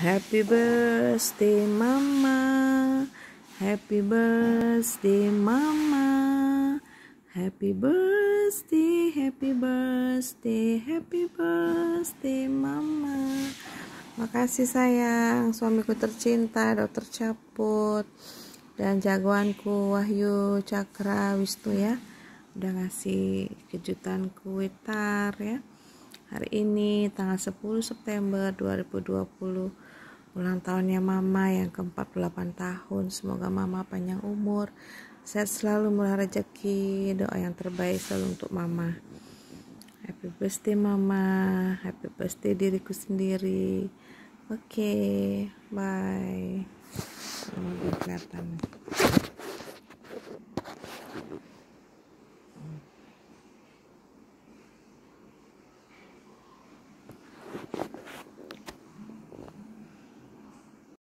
Happy birthday mama Happy birthday mama Happy birthday happy birthday happy birthday mama Makasih sayang suamiku tercinta dokter Caput dan jagoanku Wahyu Cakra Wisnu ya udah ngasih kejutan kue tar ya hari ini tanggal 10 September 2020 ulang tahunnya mama yang ke-48 tahun semoga mama panjang umur Saya selalu murah rezeki doa yang terbaik selalu untuk mama happy birthday mama happy birthday diriku sendiri oke okay, bye kelihatan